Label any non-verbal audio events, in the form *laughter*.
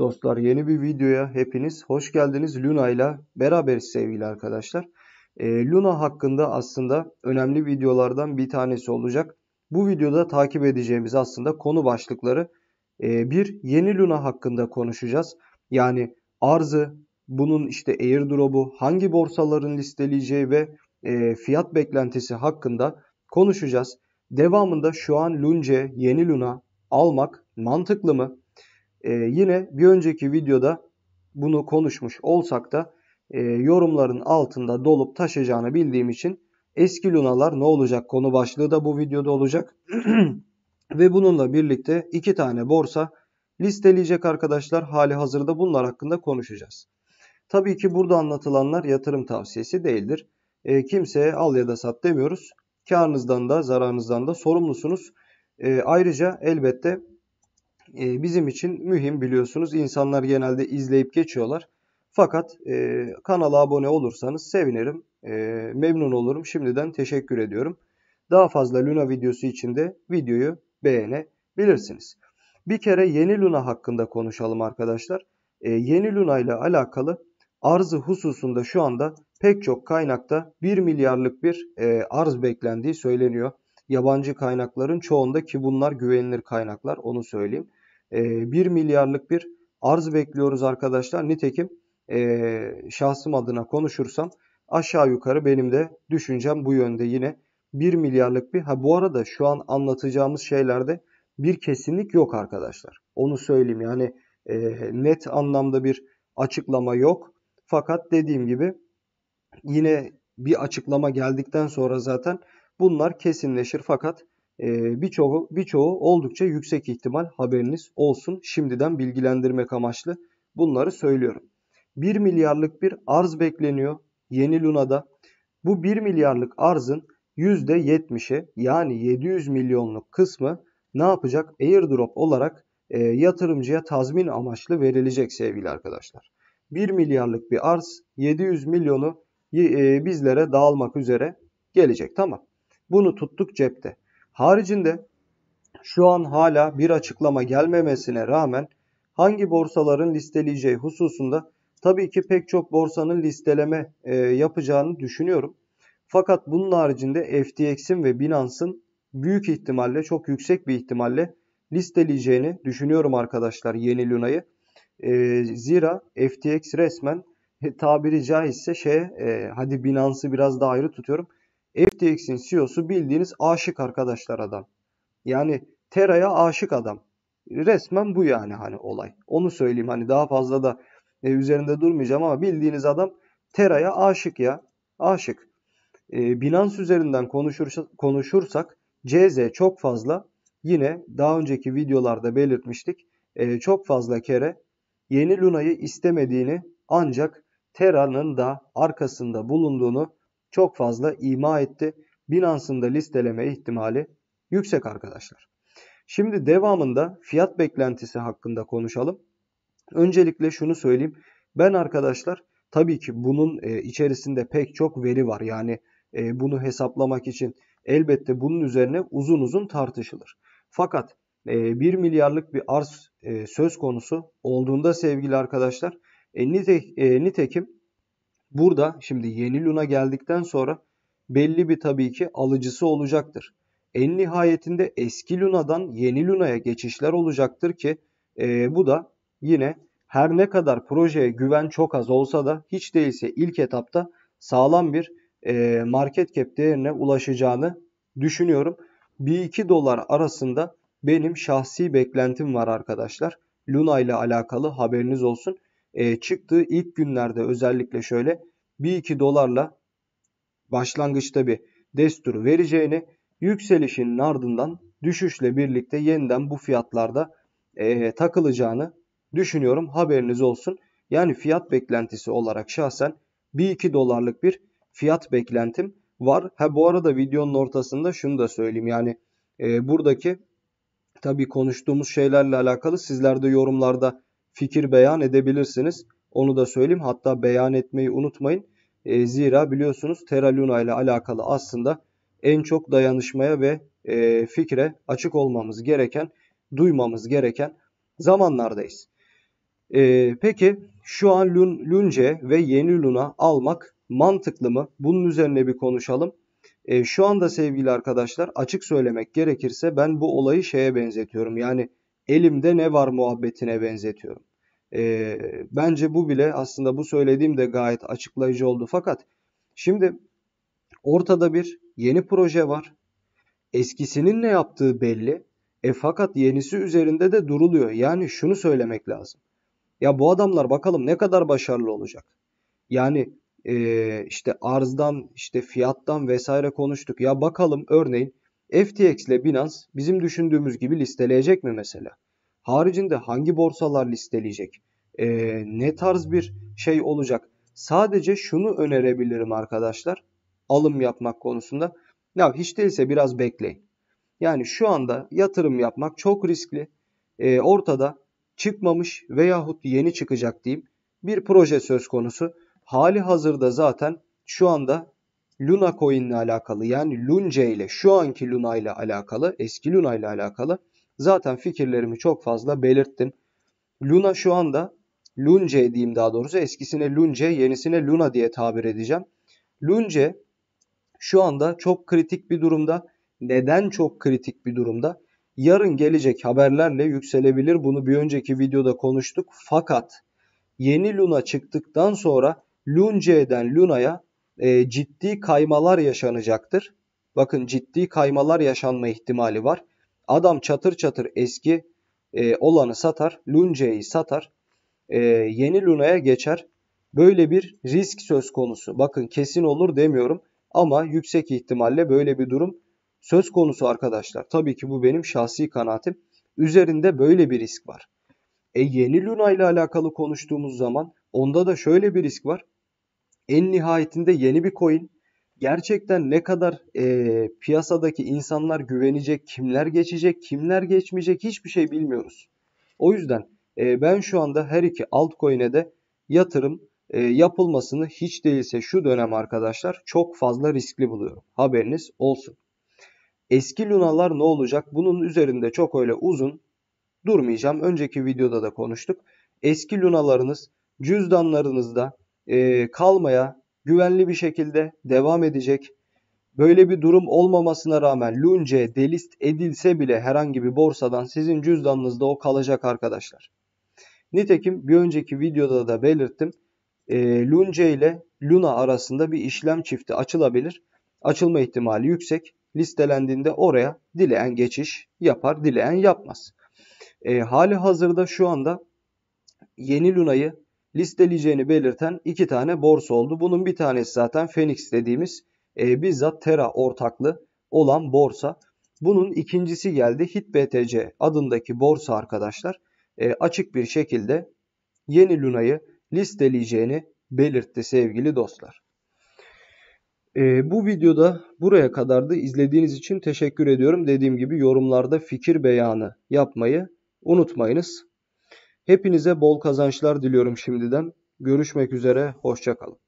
Dostlar yeni bir videoya hepiniz hoş geldiniz. Luna ile beraber sevgili arkadaşlar. Ee, Luna hakkında aslında önemli videolardan bir tanesi olacak. Bu videoda takip edeceğimiz aslında konu başlıkları. Ee, bir yeni Luna hakkında konuşacağız. Yani arzı, bunun işte airdrop'u, hangi borsaların listeleyeceği ve e, fiyat beklentisi hakkında konuşacağız. Devamında şu an Lunce, yeni Luna almak mantıklı mı? E, yine bir önceki videoda bunu konuşmuş olsak da e, yorumların altında dolup taşacağını bildiğim için eski lunalar ne olacak konu başlığı da bu videoda olacak. *clears throat* Ve bununla birlikte iki tane borsa listeleyecek arkadaşlar hali hazırda bunlar hakkında konuşacağız. Tabii ki burada anlatılanlar yatırım tavsiyesi değildir. E, kimseye al ya da sat demiyoruz. Karınızdan da zararınızdan da sorumlusunuz. E, ayrıca elbette e, bizim için mühim biliyorsunuz. İnsanlar genelde izleyip geçiyorlar. Fakat e, kanala abone olursanız sevinirim. E, memnun olurum. Şimdiden teşekkür ediyorum. Daha fazla Luna videosu için de videoyu beğenebilirsiniz. Bir kere yeni Luna hakkında konuşalım arkadaşlar. E, yeni Luna ile alakalı arzı hususunda şu anda pek çok kaynakta 1 milyarlık bir e, arz beklendiği söyleniyor. Yabancı kaynakların çoğunda ki bunlar güvenilir kaynaklar onu söyleyeyim e, ee, 1 milyarlık bir arz bekliyoruz arkadaşlar. Nitekim ee, şahsım adına konuşursam aşağı yukarı benim de düşüncem bu yönde yine 1 milyarlık bir. Ha bu arada şu an anlatacağımız şeylerde bir kesinlik yok arkadaşlar. Onu söyleyeyim yani ee, net anlamda bir açıklama yok. Fakat dediğim gibi yine bir açıklama geldikten sonra zaten bunlar kesinleşir. Fakat ee, birçoğu, birçoğu oldukça yüksek ihtimal haberiniz olsun. Şimdiden bilgilendirmek amaçlı bunları söylüyorum. 1 milyarlık bir arz bekleniyor yeni Luna'da. Bu 1 milyarlık arzın %70'i yani 700 milyonluk kısmı ne yapacak? Airdrop olarak e, yatırımcıya tazmin amaçlı verilecek sevgili arkadaşlar. 1 milyarlık bir arz 700 milyonu e, bizlere dağılmak üzere gelecek tamam. Bunu tuttuk cepte. Haricinde şu an hala bir açıklama gelmemesine rağmen hangi borsaların listeleyeceği hususunda tabii ki pek çok borsanın listeleme e, yapacağını düşünüyorum. Fakat bunun haricinde FTX'in ve Binance'ın büyük ihtimalle çok yüksek bir ihtimalle listeleyeceğini düşünüyorum arkadaşlar yeni Luna'yı. E, zira FTX resmen e, tabiri caizse şeye e, hadi Binance'ı biraz daha ayrı tutuyorum FTX'in CEO'su bildiğiniz aşık arkadaşlar adam. Yani Tera'ya aşık adam. Resmen bu yani hani olay. Onu söyleyeyim hani daha fazla da e, üzerinde durmayacağım ama bildiğiniz adam Tera'ya aşık ya. Aşık. E, Binance üzerinden konuşur, konuşursak CZ çok fazla yine daha önceki videolarda belirtmiştik. E, çok fazla kere yeni Luna'yı istemediğini ancak Tera'nın da arkasında bulunduğunu çok fazla ima etti. Binance'ın da listeleme ihtimali yüksek arkadaşlar. Şimdi devamında fiyat beklentisi hakkında konuşalım. Öncelikle şunu söyleyeyim. Ben arkadaşlar tabii ki bunun e, içerisinde pek çok veri var. Yani e, bunu hesaplamak için elbette bunun üzerine uzun uzun tartışılır. Fakat 1 e, milyarlık bir arz söz konusu olduğunda sevgili arkadaşlar nitekim Burada şimdi yeni Luna geldikten sonra belli bir tabii ki alıcısı olacaktır. En nihayetinde eski Luna'dan yeni Luna'ya geçişler olacaktır ki e, bu da yine her ne kadar projeye güven çok az olsa da hiç değilse ilk etapta sağlam bir e, market cap değerine ulaşacağını düşünüyorum. 1-2 dolar arasında benim şahsi beklentim var arkadaşlar. Luna ile alakalı haberiniz olsun e, çıktığı ilk günlerde özellikle şöyle 1-2 dolarla başlangıçta bir destur vereceğini yükselişinin ardından düşüşle birlikte yeniden bu fiyatlarda e, takılacağını düşünüyorum. Haberiniz olsun. Yani fiyat beklentisi olarak şahsen 1-2 dolarlık bir fiyat beklentim var. Ha bu arada videonun ortasında şunu da söyleyeyim. Yani e, buradaki tabii konuştuğumuz şeylerle alakalı sizler de yorumlarda fikir beyan edebilirsiniz. Onu da söyleyeyim. Hatta beyan etmeyi unutmayın. E, zira biliyorsunuz Terra Luna ile alakalı aslında en çok dayanışmaya ve e, fikre açık olmamız gereken, duymamız gereken zamanlardayız. E, peki şu an Lun, Lunce ve yeni Luna almak mantıklı mı? Bunun üzerine bir konuşalım. E, şu anda sevgili arkadaşlar açık söylemek gerekirse ben bu olayı şeye benzetiyorum. Yani elimde ne var muhabbetine benzetiyorum. E, bence bu bile aslında bu söylediğim de gayet açıklayıcı oldu. Fakat şimdi ortada bir yeni proje var. Eskisinin ne yaptığı belli. E fakat yenisi üzerinde de duruluyor. Yani şunu söylemek lazım. Ya bu adamlar bakalım ne kadar başarılı olacak. Yani e, işte arzdan, işte fiyattan vesaire konuştuk. Ya bakalım örneğin FTX ile Binance bizim düşündüğümüz gibi listeleyecek mi mesela? Haricinde hangi borsalar listeleyecek? E, ne tarz bir şey olacak? Sadece şunu önerebilirim arkadaşlar. Alım yapmak konusunda. Ya hiç değilse biraz bekleyin. Yani şu anda yatırım yapmak çok riskli. E, ortada çıkmamış veyahut yeni çıkacak diyeyim bir proje söz konusu. Hali hazırda zaten şu anda Luna Coin ile alakalı yani Lunce ile şu anki Luna ile alakalı eski Luna ile alakalı Zaten fikirlerimi çok fazla belirttim. Luna şu anda Lunce diyeyim daha doğrusu eskisine Lunce yenisine Luna diye tabir edeceğim. Lunce şu anda çok kritik bir durumda. Neden çok kritik bir durumda? Yarın gelecek haberlerle yükselebilir. Bunu bir önceki videoda konuştuk. Fakat yeni Luna çıktıktan sonra Lunce'den Luna'ya e, ciddi kaymalar yaşanacaktır. Bakın ciddi kaymalar yaşanma ihtimali var. Adam çatır çatır eski e, olanı satar, Lunce'yi satar, e, yeni Luna'ya geçer. Böyle bir risk söz konusu. Bakın kesin olur demiyorum ama yüksek ihtimalle böyle bir durum söz konusu arkadaşlar. Tabii ki bu benim şahsi kanaatim. Üzerinde böyle bir risk var. E yeni Luna ile alakalı konuştuğumuz zaman onda da şöyle bir risk var. En nihayetinde yeni bir coin gerçekten ne kadar e, piyasadaki insanlar güvenecek, kimler geçecek, kimler geçmeyecek hiçbir şey bilmiyoruz. O yüzden e, ben şu anda her iki altcoin'e de yatırım e, yapılmasını hiç değilse şu dönem arkadaşlar çok fazla riskli buluyorum. Haberiniz olsun. Eski lunalar ne olacak? Bunun üzerinde çok öyle uzun durmayacağım. Önceki videoda da konuştuk. Eski lunalarınız cüzdanlarınızda e, kalmaya güvenli bir şekilde devam edecek. Böyle bir durum olmamasına rağmen Lunce delist edilse bile herhangi bir borsadan sizin cüzdanınızda o kalacak arkadaşlar. Nitekim bir önceki videoda da belirttim. E, Lunce ile Luna arasında bir işlem çifti açılabilir. Açılma ihtimali yüksek. Listelendiğinde oraya dileyen geçiş yapar, dileyen yapmaz. E, hali hazırda şu anda yeni Luna'yı listeleyeceğini belirten iki tane borsa oldu. Bunun bir tanesi zaten Phoenix dediğimiz e, bizzat Terra ortaklı olan borsa. Bunun ikincisi geldi HitBTC adındaki borsa arkadaşlar e, açık bir şekilde yeni Luna'yı listeleyeceğini belirtti sevgili dostlar. E, bu videoda buraya kadardı. İzlediğiniz için teşekkür ediyorum. Dediğim gibi yorumlarda fikir beyanı yapmayı unutmayınız. Hepinize bol kazançlar diliyorum şimdiden. Görüşmek üzere, hoşçakalın.